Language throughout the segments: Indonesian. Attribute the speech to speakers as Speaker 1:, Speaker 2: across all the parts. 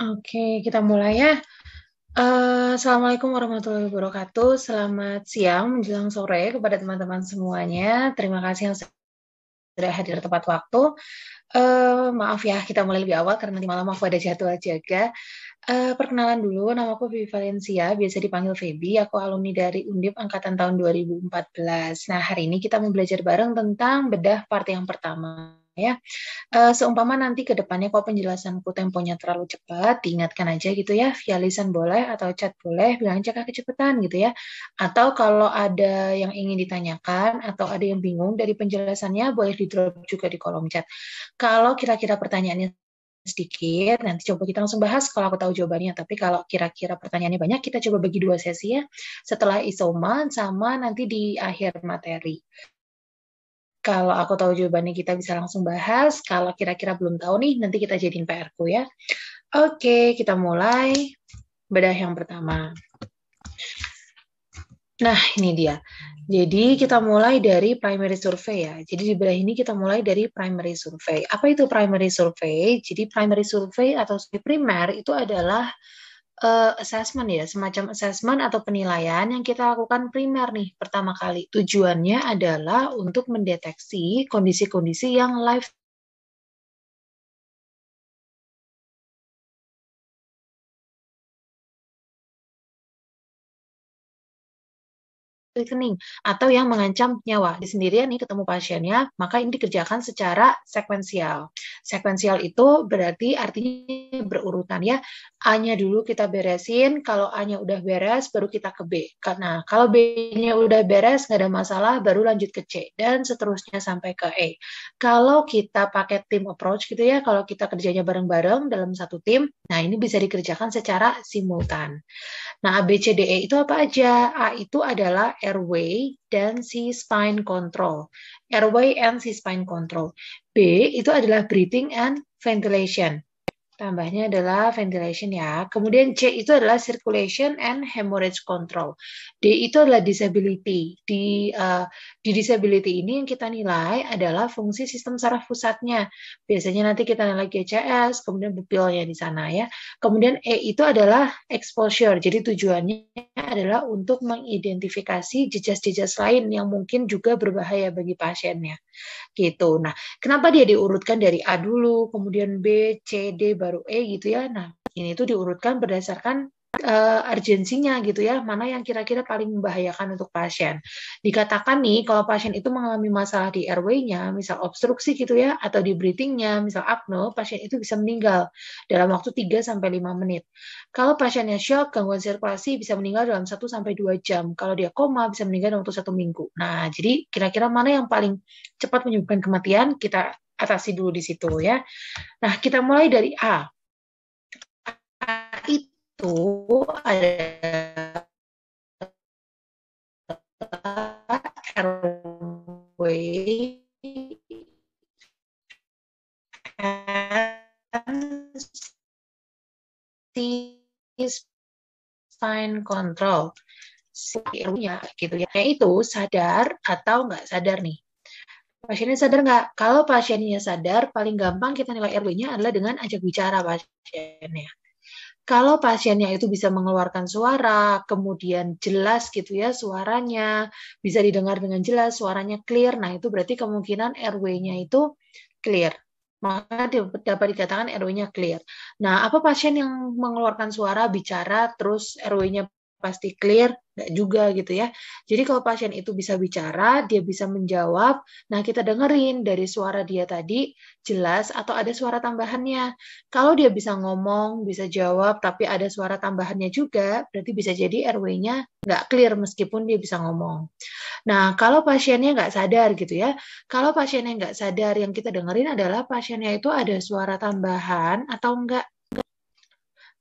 Speaker 1: Oke, kita mulai ya. Uh, Assalamualaikum warahmatullahi wabarakatuh. Selamat siang menjelang sore kepada teman-teman semuanya. Terima kasih yang sudah hadir tepat waktu. Uh, maaf ya, kita mulai lebih awal karena nanti malam aku ada jadwal jaga. Uh, perkenalan dulu, nama aku Vivi Valencia, biasa dipanggil Feby. Aku alumni dari Undip Angkatan tahun 2014. Nah, hari ini kita mau belajar bareng tentang bedah part yang pertama ya. Uh, seumpama nanti ke depannya kalau penjelasanku temponya terlalu cepat, diingatkan aja gitu ya, via lisan boleh atau chat boleh, bilang aja kecepatan gitu ya. Atau kalau ada yang ingin ditanyakan atau ada yang bingung dari penjelasannya, boleh di-drop juga di kolom chat. Kalau kira-kira pertanyaannya sedikit, nanti coba kita langsung bahas kalau aku tahu jawabannya. Tapi kalau kira-kira pertanyaannya banyak, kita coba bagi dua sesi ya. Setelah isoman sama nanti di akhir materi. Kalau aku tahu jawabannya kita bisa langsung bahas. Kalau kira-kira belum tahu nih, nanti kita jadiin PR-ku ya. Oke, kita mulai. Bedah yang pertama. Nah, ini dia. Jadi kita mulai dari primary survey ya. Jadi di bedah ini kita mulai dari primary survey. Apa itu primary survey? Jadi primary survey atau primer itu adalah uh, assessment ya, semacam assessment atau penilaian yang kita lakukan primer nih pertama kali. Tujuannya adalah untuk mendeteksi kondisi-kondisi yang life rekening atau yang mengancam nyawa. Di sendirian nih ketemu pasiennya, maka ini dikerjakan secara sekuensial. Sekuensial itu berarti artinya berurutan ya. A-nya dulu kita beresin, kalau A-nya udah beres baru kita ke B. Karena kalau B-nya udah beres nggak ada masalah, baru lanjut ke C dan seterusnya sampai ke E. Kalau kita pakai tim approach gitu ya, kalau kita kerjanya bareng-bareng dalam satu tim, nah ini bisa dikerjakan secara simultan. Nah, A B C D E itu apa aja? A itu adalah airway dan si spine control. Airway and si spine control. B itu adalah breathing and ventilation. Tambahnya adalah ventilation ya. Kemudian C itu adalah circulation and hemorrhage control. D itu adalah disability. Di uh, di disability ini yang kita nilai adalah fungsi sistem saraf pusatnya. Biasanya nanti kita nilai GCS, kemudian pupilnya di sana ya. Kemudian E itu adalah exposure. Jadi tujuannya adalah untuk mengidentifikasi jejas-jejas lain yang mungkin juga berbahaya bagi pasiennya. Gitu. Nah, kenapa dia diurutkan dari A dulu, kemudian B, C, D baru E gitu ya. Nah, ini itu diurutkan berdasarkan uh, urgensinya gitu ya, mana yang kira-kira paling membahayakan untuk pasien. Dikatakan nih kalau pasien itu mengalami masalah di airway-nya, misal obstruksi gitu ya, atau di breathing-nya, misal apno, pasien itu bisa meninggal dalam waktu 3 5 menit. Kalau pasiennya shock, gangguan sirkulasi bisa meninggal dalam 1 2 jam. Kalau dia koma bisa meninggal dalam waktu 1 minggu. Nah, jadi kira-kira mana yang paling cepat menyebabkan kematian kita atasi dulu di situ ya. Nah, kita mulai dari A. A itu adalah airway spine control. Si gitu ya. Yaitu sadar atau nggak sadar nih pasiennya sadar nggak? Kalau pasiennya sadar, paling gampang kita nilai rw nya adalah dengan ajak bicara pasiennya. Kalau pasiennya itu bisa mengeluarkan suara, kemudian jelas gitu ya suaranya, bisa didengar dengan jelas, suaranya clear, nah itu berarti kemungkinan RW-nya itu clear. Maka dapat dikatakan RW-nya clear. Nah, apa pasien yang mengeluarkan suara, bicara, terus RW-nya pasti clear, enggak juga gitu ya. Jadi kalau pasien itu bisa bicara, dia bisa menjawab, nah kita dengerin dari suara dia tadi jelas atau ada suara tambahannya. Kalau dia bisa ngomong, bisa jawab, tapi ada suara tambahannya juga, berarti bisa jadi RW-nya nggak clear meskipun dia bisa ngomong. Nah, kalau pasiennya nggak sadar gitu ya, kalau pasiennya nggak sadar, yang kita dengerin adalah pasiennya itu ada suara tambahan atau enggak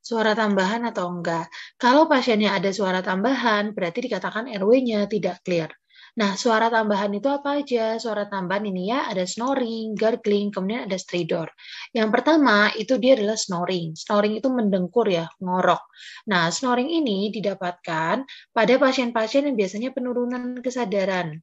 Speaker 1: suara tambahan atau enggak. Kalau pasiennya ada suara tambahan, berarti dikatakan RW-nya tidak clear. Nah, suara tambahan itu apa aja? Suara tambahan ini ya, ada snoring, gargling, kemudian ada stridor. Yang pertama, itu dia adalah snoring. Snoring itu mendengkur ya, ngorok. Nah, snoring ini didapatkan pada pasien-pasien yang biasanya penurunan kesadaran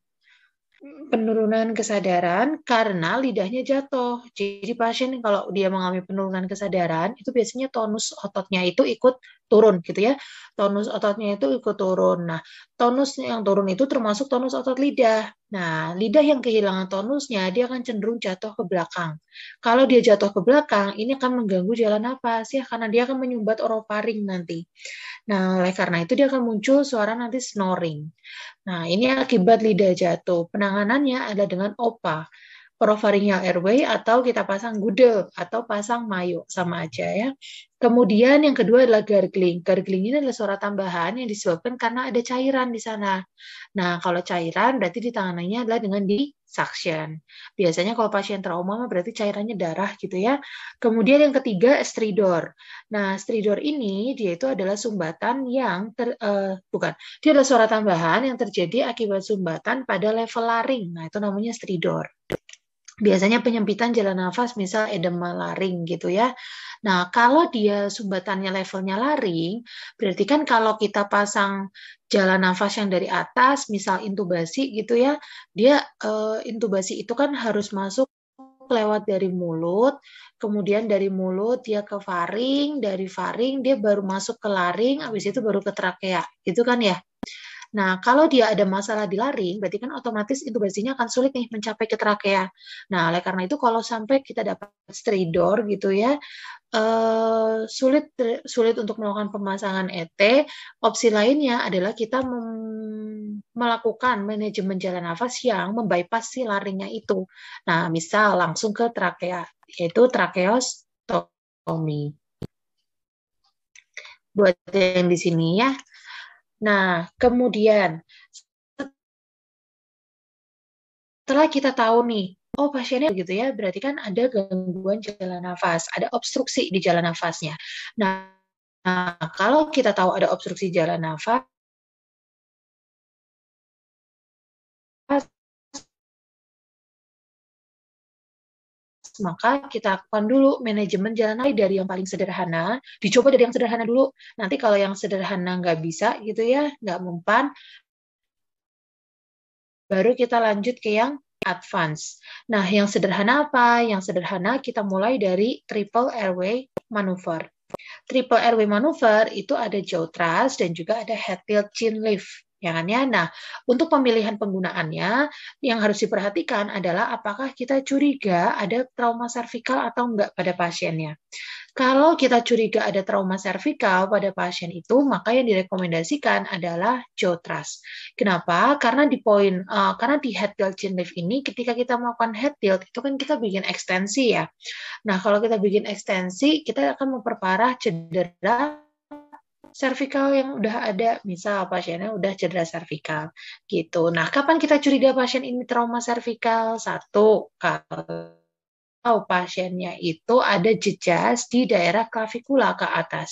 Speaker 1: penurunan kesadaran karena lidahnya jatuh. Jadi pasien kalau dia mengalami penurunan kesadaran, itu biasanya tonus ototnya itu ikut turun gitu ya. Tonus ototnya itu ikut turun. Nah, tonus yang turun itu termasuk tonus otot lidah. Nah, lidah yang kehilangan tonusnya dia akan cenderung jatuh ke belakang. Kalau dia jatuh ke belakang, ini akan mengganggu jalan nafas ya karena dia akan menyumbat oroparing nanti. Nah, oleh karena itu dia akan muncul suara nanti snoring. Nah, ini akibat lidah jatuh. Penanganannya adalah dengan OPA provaringal Airway atau kita pasang gude atau pasang Mayo sama aja ya. Kemudian yang kedua adalah gargling. Gargling ini adalah suara tambahan yang disebabkan karena ada cairan di sana. Nah, kalau cairan berarti ditanganinya adalah dengan di suction. Biasanya kalau pasien trauma berarti cairannya darah gitu ya. Kemudian yang ketiga stridor. Nah, stridor ini dia itu adalah sumbatan yang ter, uh, bukan, dia adalah suara tambahan yang terjadi akibat sumbatan pada level laring. Nah, itu namanya stridor biasanya penyempitan jalan nafas misal edema laring gitu ya. Nah, kalau dia sumbatannya levelnya laring, berarti kan kalau kita pasang jalan nafas yang dari atas, misal intubasi gitu ya, dia uh, intubasi itu kan harus masuk lewat dari mulut, kemudian dari mulut dia ke faring, dari faring dia baru masuk ke laring, habis itu baru ke trakea, gitu kan ya. Nah, kalau dia ada masalah di laring berarti kan otomatis intubasinya akan sulit nih mencapai ke trakea. Nah, oleh karena itu kalau sampai kita dapat stridor gitu ya, Uh, sulit sulit untuk melakukan pemasangan ET. Opsi lainnya adalah kita melakukan manajemen jalan nafas yang membypass si laringnya itu. Nah, misal langsung ke trakea, yaitu trakeostomi. Buat yang di sini ya, Nah, kemudian setelah kita tahu nih, oh pasiennya begitu ya, berarti kan ada gangguan jalan nafas, ada obstruksi di jalan nafasnya. Nah, nah kalau kita tahu ada obstruksi jalan nafas, maka kita lakukan dulu manajemen jalan air dari yang paling sederhana, dicoba dari yang sederhana dulu. Nanti kalau yang sederhana nggak bisa gitu ya, nggak mempan, baru kita lanjut ke yang advance. Nah, yang sederhana apa? Yang sederhana kita mulai dari triple airway maneuver. Triple airway maneuver itu ada jaw thrust dan juga ada head tilt chin lift ya kan ya. Nah, untuk pemilihan penggunaannya yang harus diperhatikan adalah apakah kita curiga ada trauma servikal atau enggak pada pasiennya. Kalau kita curiga ada trauma servikal pada pasien itu, maka yang direkomendasikan adalah Jotras. Kenapa? Karena di poin uh, karena di head tilt chin lift ini ketika kita melakukan head tilt itu kan kita bikin ekstensi ya. Nah, kalau kita bikin ekstensi, kita akan memperparah cedera cervical yang udah ada, misal pasiennya udah cedera cervical gitu. Nah, kapan kita curiga pasien ini trauma cervical? Satu, kalau pasiennya itu ada jejas di daerah klavikula ke atas.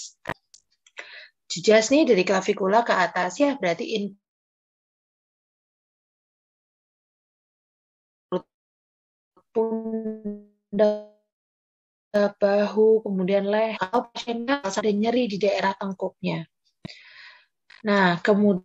Speaker 1: Jejas nih dari klavikula ke atas ya berarti in pundak bahu, kemudian leher, atau pasiennya ada nyeri di daerah tengkuknya. Nah, kemudian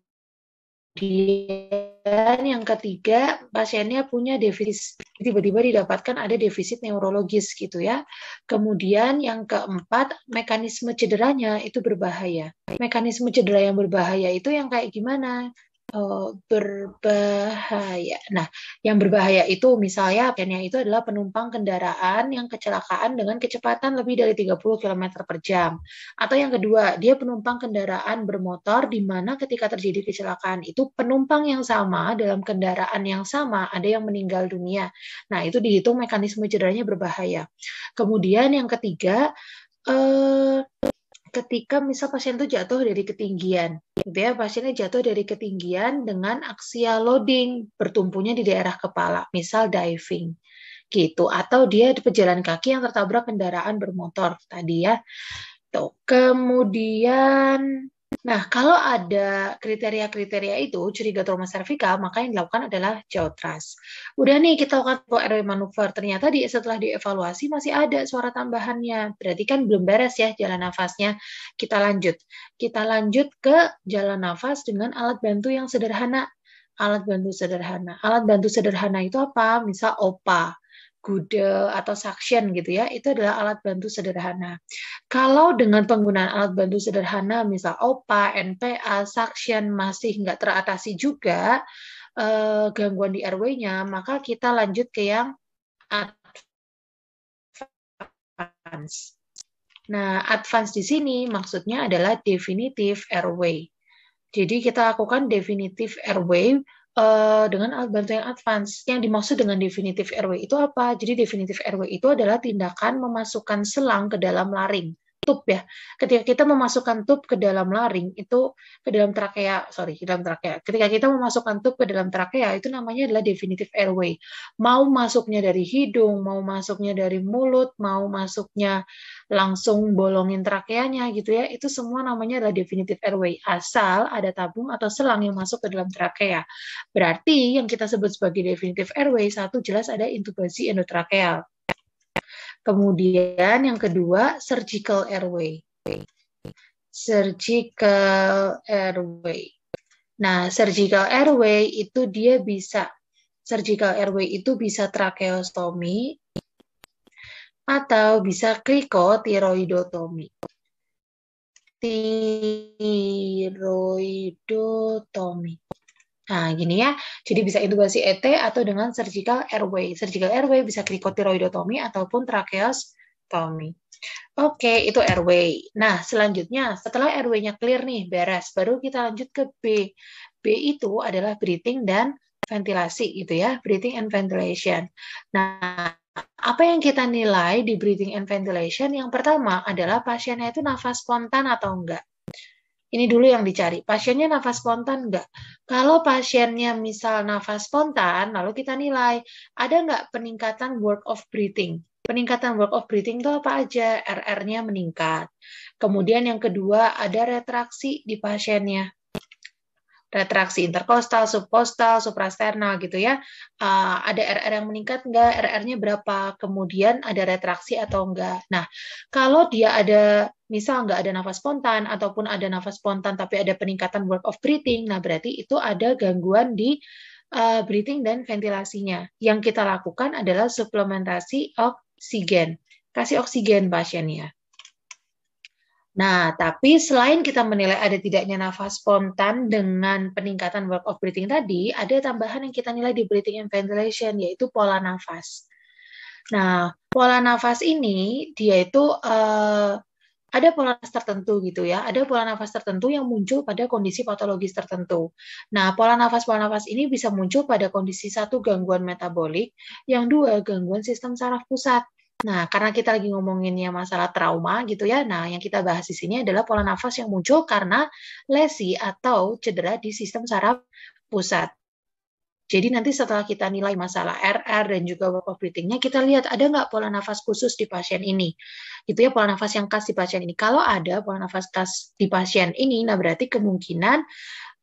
Speaker 1: yang ketiga, pasiennya punya defisit, tiba-tiba didapatkan ada defisit neurologis gitu ya. Kemudian yang keempat, mekanisme cederanya itu berbahaya. Mekanisme cedera yang berbahaya itu yang kayak gimana? Eh, berbahaya. Nah, yang berbahaya itu misalnya yang itu adalah penumpang kendaraan yang kecelakaan dengan kecepatan lebih dari 30 km per jam. Atau yang kedua, dia penumpang kendaraan bermotor di mana ketika terjadi kecelakaan itu penumpang yang sama dalam kendaraan yang sama ada yang meninggal dunia. Nah, itu dihitung mekanisme cederanya berbahaya. Kemudian yang ketiga, eh, ketika misal pasien itu jatuh dari ketinggian. Dia pasiennya jatuh dari ketinggian dengan aksial loading, bertumpunya di daerah kepala, misal diving gitu atau dia di pejalan kaki yang tertabrak kendaraan bermotor tadi ya. Tuh. Kemudian Nah, kalau ada kriteria-kriteria itu, curiga trauma cervical, maka yang dilakukan adalah jaw trust. Udah nih, kita lakukan RW manuver, Ternyata di, setelah dievaluasi masih ada suara tambahannya. Berarti kan belum beres ya jalan nafasnya. Kita lanjut. Kita lanjut ke jalan nafas dengan alat bantu yang sederhana. Alat bantu sederhana. Alat bantu sederhana itu apa? Misal OPA. Gude atau Suction gitu ya, itu adalah alat bantu sederhana. Kalau dengan penggunaan alat bantu sederhana, misal OPA, NPA, Suction masih nggak teratasi juga eh, gangguan di RW-nya, maka kita lanjut ke yang advance. Nah, advance di sini maksudnya adalah definitive airway. Jadi kita lakukan definitive airway uh, dengan yang advance. Yang dimaksud dengan definitive airway itu apa? Jadi definitive airway itu adalah tindakan memasukkan selang ke dalam laring tube ya. Ketika kita memasukkan tube ke dalam laring itu ke dalam trakea, sorry, ke dalam trakea. Ketika kita memasukkan tube ke dalam trakea itu namanya adalah definitive airway. Mau masuknya dari hidung, mau masuknya dari mulut, mau masuknya langsung bolongin trakeanya gitu ya. Itu semua namanya adalah definitive airway. Asal ada tabung atau selang yang masuk ke dalam trakea. Berarti yang kita sebut sebagai definitive airway satu jelas ada intubasi endotrakeal. Kemudian yang kedua surgical airway. Surgical airway. Nah, surgical airway itu dia bisa surgical airway itu bisa tracheostomy atau bisa krikotiroidotomi. Tiroidotomy. Nah, gini ya, jadi bisa intubasi ET atau dengan surgical airway. Surgical airway bisa krikotiroidotomi ataupun tracheostomy. Oke, itu airway. Nah, selanjutnya setelah airway-nya clear nih, beres, baru kita lanjut ke B. B itu adalah breathing dan ventilasi gitu ya, breathing and ventilation. Nah, apa yang kita nilai di breathing and ventilation? Yang pertama adalah pasiennya itu nafas spontan atau enggak ini dulu yang dicari. Pasiennya nafas spontan enggak? Kalau pasiennya misal nafas spontan, lalu kita nilai, ada enggak peningkatan work of breathing? Peningkatan work of breathing itu apa aja? RR-nya meningkat. Kemudian yang kedua, ada retraksi di pasiennya retraksi interkostal, subkostal, suprasternal gitu ya. Uh, ada RR yang meningkat enggak, RR-nya berapa, kemudian ada retraksi atau enggak. Nah, kalau dia ada misal nggak ada nafas spontan ataupun ada nafas spontan tapi ada peningkatan work of breathing, nah berarti itu ada gangguan di uh, breathing dan ventilasinya. Yang kita lakukan adalah suplementasi oksigen. Kasih oksigen pasiennya. Nah, tapi selain kita menilai ada tidaknya nafas spontan dengan peningkatan work of breathing tadi, ada tambahan yang kita nilai di breathing and ventilation, yaitu pola nafas. Nah, pola nafas ini, dia itu uh, ada pola nafas tertentu gitu ya, ada pola nafas tertentu yang muncul pada kondisi patologis tertentu. Nah, pola nafas-pola nafas ini bisa muncul pada kondisi satu gangguan metabolik, yang dua gangguan sistem saraf pusat, Nah, karena kita lagi ngomonginnya masalah trauma gitu ya. Nah, yang kita bahas di sini adalah pola nafas yang muncul karena lesi atau cedera di sistem saraf pusat. Jadi nanti setelah kita nilai masalah RR dan juga work breathingnya, kita lihat ada nggak pola nafas khusus di pasien ini. Itu ya pola nafas yang khas di pasien ini. Kalau ada pola nafas khas di pasien ini, nah berarti kemungkinan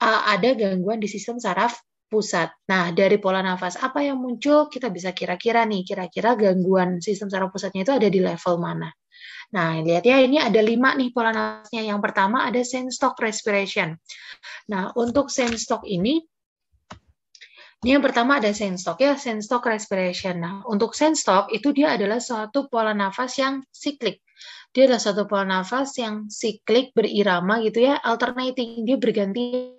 Speaker 1: uh, ada gangguan di sistem saraf pusat. Nah, dari pola nafas apa yang muncul kita bisa kira-kira nih, kira-kira gangguan sistem saraf pusatnya itu ada di level mana. Nah, lihat ya, ini ada lima nih pola nafasnya. Yang pertama ada Sandstock respiration. Nah, untuk Sandstock ini, ini yang pertama ada Sandstock ya, Sandstock respiration. Nah, untuk Sandstock itu dia adalah suatu pola nafas yang siklik dia adalah suatu pola nafas yang siklik berirama gitu ya alternating dia berganti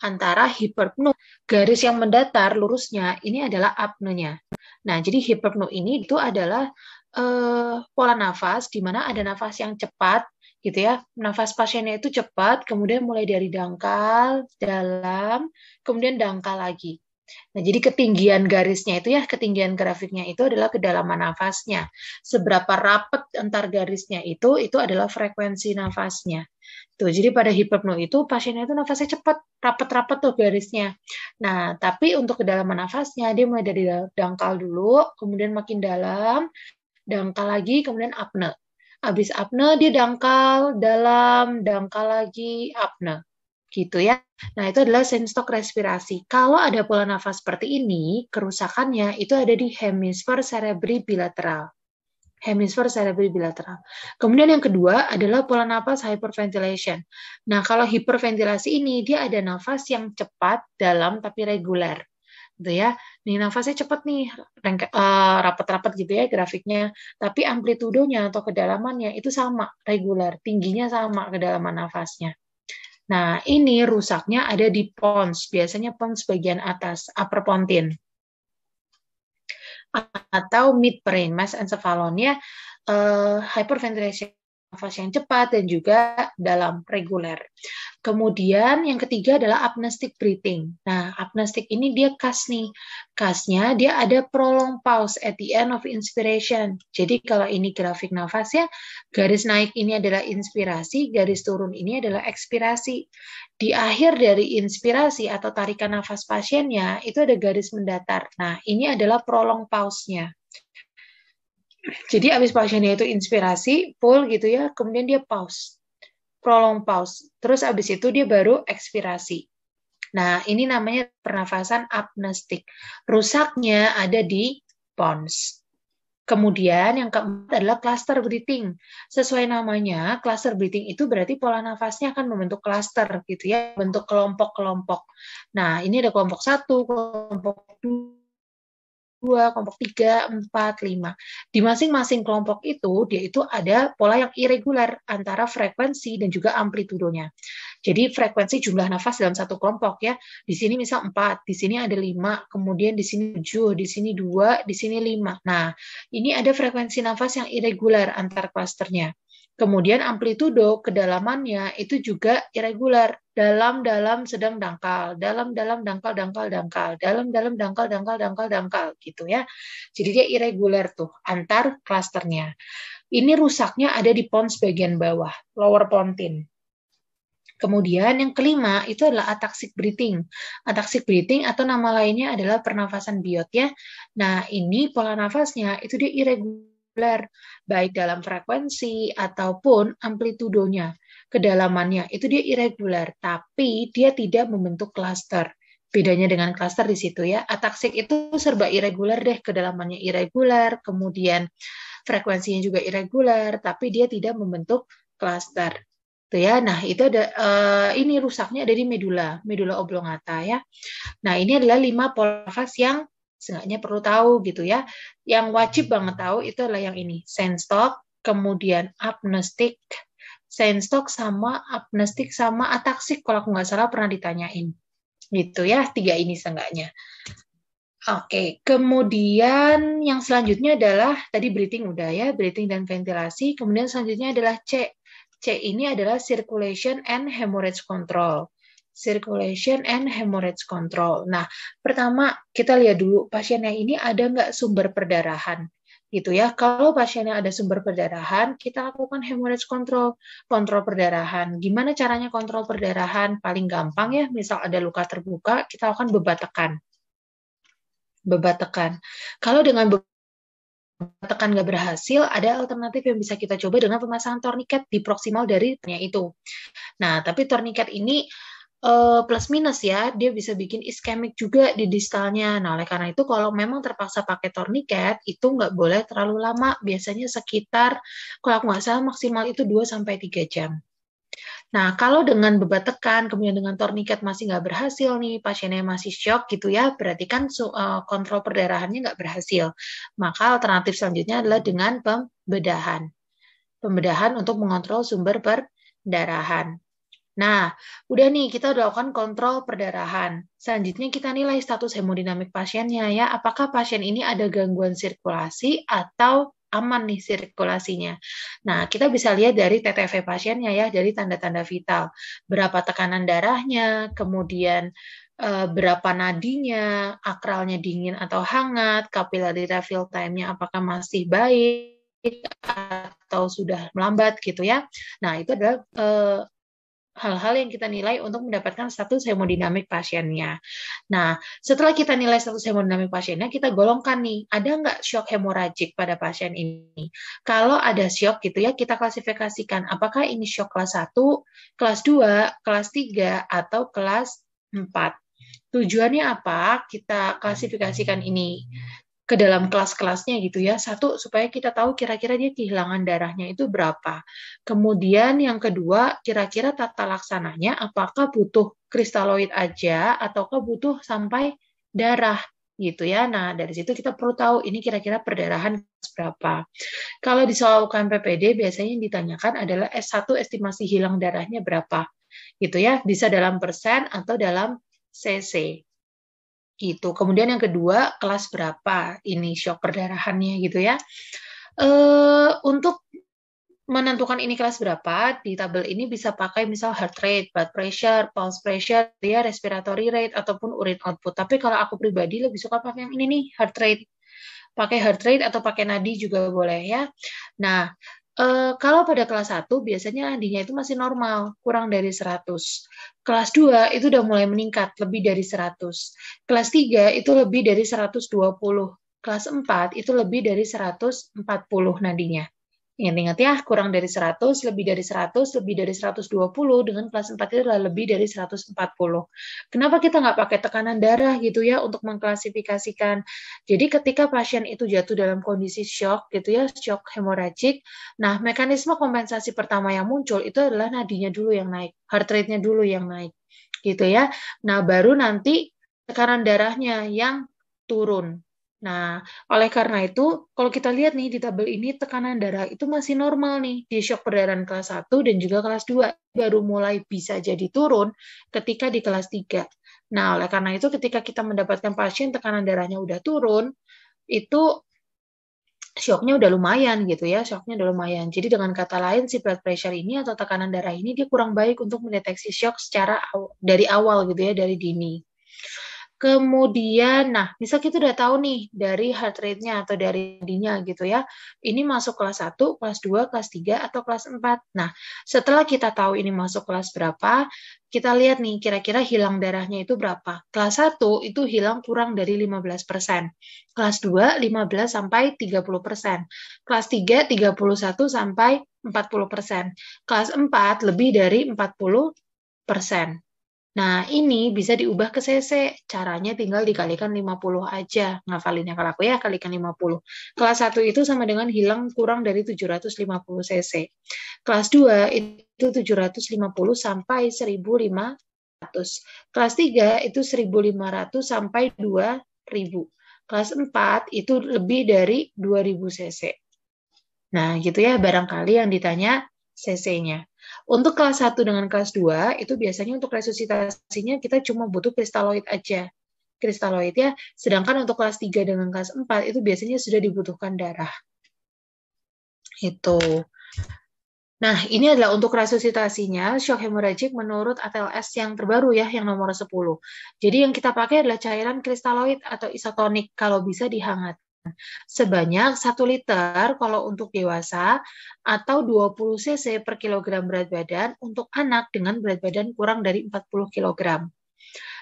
Speaker 1: antara hiperpno garis yang mendatar lurusnya ini adalah apnenya. Nah, jadi hiperpno ini itu adalah uh, pola nafas di mana ada nafas yang cepat gitu ya. Nafas pasiennya itu cepat, kemudian mulai dari dangkal, dalam, kemudian dangkal lagi. Nah, jadi ketinggian garisnya itu ya, ketinggian grafiknya itu adalah kedalaman nafasnya. Seberapa rapat antar garisnya itu, itu adalah frekuensi nafasnya. Tuh, jadi pada hipopno itu pasiennya itu nafasnya cepat, rapat-rapat tuh garisnya. Nah, tapi untuk kedalaman nafasnya, dia mulai dari dangkal dulu, kemudian makin dalam, dangkal lagi, kemudian apne. abis apne, dia dangkal, dalam, dangkal lagi, apne gitu ya. Nah, itu adalah senstok respirasi. Kalau ada pola nafas seperti ini, kerusakannya itu ada di hemisfer cerebri bilateral. Hemisfer cerebri bilateral. Kemudian yang kedua adalah pola nafas hyperventilation. Nah, kalau hiperventilasi ini dia ada nafas yang cepat, dalam tapi reguler gitu ya. Nih nafasnya cepat nih, eh, rapat-rapat gitu ya grafiknya. Tapi amplitudonya atau kedalamannya itu sama, reguler, tingginya sama kedalaman nafasnya Nah, ini rusaknya ada di pons, biasanya pons bagian atas, upper pontin. Atau midbrain, mass ya. uh, hyperventilation nafas yang cepat dan juga dalam reguler. Kemudian yang ketiga adalah apnestic breathing. Nah, apnestic ini dia khas nih. Khasnya dia ada prolong pause at the end of inspiration. Jadi kalau ini grafik nafas ya, garis naik ini adalah inspirasi, garis turun ini adalah ekspirasi. Di akhir dari inspirasi atau tarikan nafas pasiennya itu ada garis mendatar. Nah, ini adalah prolong pause-nya jadi abis pasiennya itu inspirasi, full gitu ya, kemudian dia pause, prolong pause. Terus abis itu dia baru ekspirasi. Nah, ini namanya pernafasan apnestik. Rusaknya ada di pons. Kemudian yang keempat adalah cluster breathing. Sesuai namanya, cluster breathing itu berarti pola nafasnya akan membentuk cluster gitu ya, bentuk kelompok-kelompok. Nah, ini ada kelompok satu, kelompok dua, dua, kelompok tiga, empat, lima. Di masing-masing kelompok itu, dia itu ada pola yang irregular antara frekuensi dan juga amplitudonya. Jadi frekuensi jumlah nafas dalam satu kelompok ya. Di sini misal empat, di sini ada lima, kemudian di sini tujuh, di sini dua, di sini lima. Nah, ini ada frekuensi nafas yang irregular antar klasternya. Kemudian amplitudo kedalamannya itu juga irregular, dalam dalam sedang dangkal, dalam dalam dangkal dangkal dangkal, dalam dalam dangkal dangkal dangkal dangkal gitu ya. Jadi dia irregular tuh antar klasternya. Ini rusaknya ada di pons bagian bawah, lower pontine. Kemudian yang kelima itu adalah ataxic breathing. Ataxic breathing atau nama lainnya adalah pernafasan biot ya. Nah, ini pola nafasnya itu dia irregular Doppler baik dalam frekuensi ataupun amplitudonya, kedalamannya. Itu dia irregular, tapi dia tidak membentuk klaster. Bedanya dengan klaster di situ ya. Ataksik itu serba irregular deh, kedalamannya irregular, kemudian frekuensinya juga irregular, tapi dia tidak membentuk klaster Tuh ya. Nah, itu ada uh, ini rusaknya dari medula, medula oblongata ya. Nah, ini adalah lima pola yang seenggaknya perlu tahu gitu ya. Yang wajib hmm. banget tahu itu adalah yang ini, Senstock, kemudian apnestik, Senstock sama apnestik sama Ataksik kalau aku nggak salah pernah ditanyain. Gitu ya, tiga ini seenggaknya. Oke, kemudian yang selanjutnya adalah tadi breathing udah ya, breathing dan ventilasi. Kemudian selanjutnya adalah C. C ini adalah circulation and hemorrhage control circulation and hemorrhage control. Nah, pertama kita lihat dulu pasiennya ini ada nggak sumber perdarahan gitu ya. Kalau pasiennya ada sumber perdarahan, kita lakukan hemorrhage control, kontrol perdarahan. Gimana caranya kontrol perdarahan? Paling gampang ya, misal ada luka terbuka, kita akan bebat tekan. Bebat tekan. Kalau dengan bebat tekan nggak berhasil, ada alternatif yang bisa kita coba dengan pemasangan torniket di proximal dari itu. Nah, tapi torniket ini uh, plus minus ya, dia bisa bikin iskemik juga di distalnya. Nah, oleh karena itu kalau memang terpaksa pakai tourniquet itu nggak boleh terlalu lama, biasanya sekitar, kalau aku nggak salah maksimal itu 2-3 jam. Nah, kalau dengan bebat tekan, kemudian dengan torniket masih nggak berhasil nih, pasiennya masih shock gitu ya, berarti kan uh, kontrol perdarahannya nggak berhasil. Maka alternatif selanjutnya adalah dengan pembedahan. Pembedahan untuk mengontrol sumber perdarahan. Nah, udah nih kita udah lakukan kontrol perdarahan. Selanjutnya kita nilai status hemodinamik pasiennya ya, apakah pasien ini ada gangguan sirkulasi atau aman nih sirkulasinya. Nah, kita bisa lihat dari TTV pasiennya ya, dari tanda-tanda vital. Berapa tekanan darahnya, kemudian eh, berapa nadinya, akralnya dingin atau hangat, kapilaritas refill time-nya apakah masih baik atau sudah melambat gitu ya. Nah, itu adalah eh, hal-hal yang kita nilai untuk mendapatkan status hemodinamik pasiennya. Nah, setelah kita nilai status hemodinamik pasiennya, kita golongkan nih, ada nggak shock hemoragik pada pasien ini? Kalau ada shock gitu ya, kita klasifikasikan apakah ini shock kelas 1, kelas 2, kelas 3, atau kelas 4. Tujuannya apa kita klasifikasikan ini? ke dalam kelas-kelasnya gitu ya. Satu supaya kita tahu kira-kira dia kehilangan darahnya itu berapa. Kemudian yang kedua, kira-kira tata laksananya apakah butuh kristaloid aja ataukah butuh sampai darah gitu ya. Nah, dari situ kita perlu tahu ini kira-kira perdarahan berapa. Kalau di soal PPD biasanya yang ditanyakan adalah S1 estimasi hilang darahnya berapa. Gitu ya, bisa dalam persen atau dalam cc gitu. Kemudian yang kedua, kelas berapa ini shock perdarahannya gitu ya. E, untuk menentukan ini kelas berapa, di tabel ini bisa pakai misal heart rate, blood pressure, pulse pressure, ya respiratory rate ataupun urine output. Tapi kalau aku pribadi lebih suka pakai yang ini nih, heart rate. Pakai heart rate atau pakai nadi juga boleh ya. Nah, Uh, kalau pada kelas 1 biasanya andinya itu masih normal, kurang dari 100. Kelas 2 itu udah mulai meningkat, lebih dari 100. Kelas 3 itu lebih dari 120. Kelas 4 itu lebih dari 140 nadinya. Ingat-ingat ya, kurang dari 100, lebih dari 100, lebih dari 120, dengan kelas 4 itu adalah lebih dari 140. Kenapa kita nggak pakai tekanan darah gitu ya untuk mengklasifikasikan? Jadi ketika pasien itu jatuh dalam kondisi shock gitu ya, shock hemoragik, nah mekanisme kompensasi pertama yang muncul itu adalah nadinya dulu yang naik, heart rate-nya dulu yang naik gitu ya. Nah baru nanti tekanan darahnya yang turun Nah, oleh karena itu, kalau kita lihat nih di tabel ini, tekanan darah itu masih normal nih di shock perdarahan kelas 1 dan juga kelas 2. Baru mulai bisa jadi turun ketika di kelas 3. Nah, oleh karena itu, ketika kita mendapatkan pasien tekanan darahnya udah turun, itu shocknya udah lumayan gitu ya, shocknya udah lumayan. Jadi dengan kata lain, si blood pressure ini atau tekanan darah ini dia kurang baik untuk mendeteksi shock secara dari awal gitu ya, dari dini. Kemudian, nah, misal kita udah tahu nih dari heart rate-nya atau dari dinya gitu ya. Ini masuk kelas 1, kelas 2, kelas 3, atau kelas 4. Nah, setelah kita tahu ini masuk kelas berapa, kita lihat nih kira-kira hilang darahnya itu berapa. Kelas 1 itu hilang kurang dari 15%. Kelas 2 15 sampai 30%. Kelas 3 31 sampai 40%. Kelas 4 lebih dari 40 persen. Nah, ini bisa diubah ke CC. Caranya tinggal dikalikan 50 aja. Ngafalinnya kalau aku ya, kalikan 50. Kelas 1 itu sama dengan hilang kurang dari 750 CC. Kelas 2 itu 750 sampai 1500. Kelas 3 itu 1500 sampai 2000. Kelas 4 itu lebih dari 2000 CC. Nah, gitu ya barangkali yang ditanya CC-nya. Untuk kelas 1 dengan kelas 2 itu biasanya untuk resusitasinya kita cuma butuh kristaloid aja. Kristaloid ya, sedangkan untuk kelas 3 dengan kelas 4 itu biasanya sudah dibutuhkan darah. Itu. Nah, ini adalah untuk resusitasinya shock hemoragik menurut ATLS yang terbaru ya, yang nomor 10. Jadi yang kita pakai adalah cairan kristaloid atau isotonik kalau bisa dihangat sebanyak 1 liter kalau untuk dewasa atau 20 cc per kilogram berat badan untuk anak dengan berat badan kurang dari 40 kg.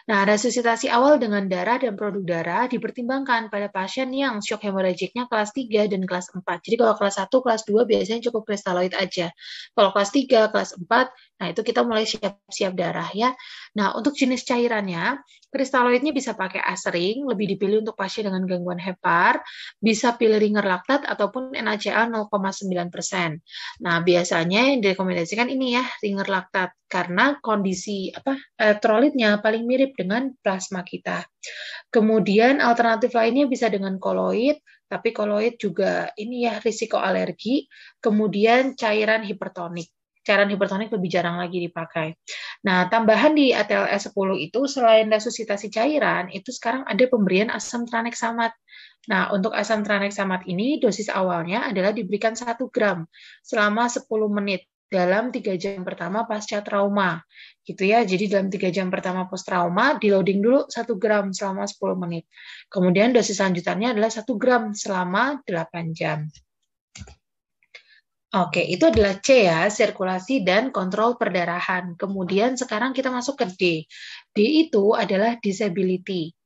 Speaker 1: Nah, resusitasi awal dengan darah dan produk darah dipertimbangkan pada pasien yang shock hemoragiknya kelas 3 dan kelas 4. Jadi kalau kelas 1, kelas 2 biasanya cukup kristaloid aja. Kalau kelas 3, kelas 4, nah itu kita mulai siap-siap darah ya. Nah, untuk jenis cairannya, kristaloidnya bisa pakai asering, lebih dipilih untuk pasien dengan gangguan hepar, bisa pilih ringer laktat ataupun NaCl 0,9%. Nah, biasanya yang direkomendasikan ini ya, ringer laktat karena kondisi apa elektrolitnya eh, paling mirip dengan plasma kita. Kemudian alternatif lainnya bisa dengan koloid, tapi koloid juga ini ya risiko alergi, kemudian cairan hipertonik cairan hipertonik lebih jarang lagi dipakai. Nah, tambahan di ATLS 10 itu selain resusitasi cairan, itu sekarang ada pemberian asam tranexamat. Nah, untuk asam tranexamat ini dosis awalnya adalah diberikan 1 gram selama 10 menit dalam tiga jam pertama pasca trauma gitu ya jadi dalam tiga jam pertama post trauma di loading dulu 1 gram selama 10 menit kemudian dosis lanjutannya adalah 1 gram selama 8 jam Oke, itu adalah C ya, sirkulasi dan kontrol perdarahan. Kemudian sekarang kita masuk ke D. D itu adalah disability.